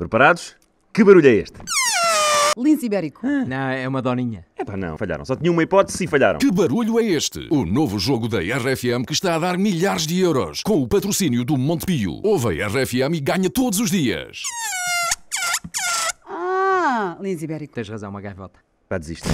Preparados? Que barulho é este? Lins ibérico. Ah. Não, é uma doninha. É pá, não, falharam. Só tinha uma hipótese e falharam. Que barulho é este? O novo jogo da RFM que está a dar milhares de euros com o patrocínio do Montepio. Ouve a RFM e ganha todos os dias. Ah, Lins ibérico. Tens razão, uma gaivota. Pá, desiste.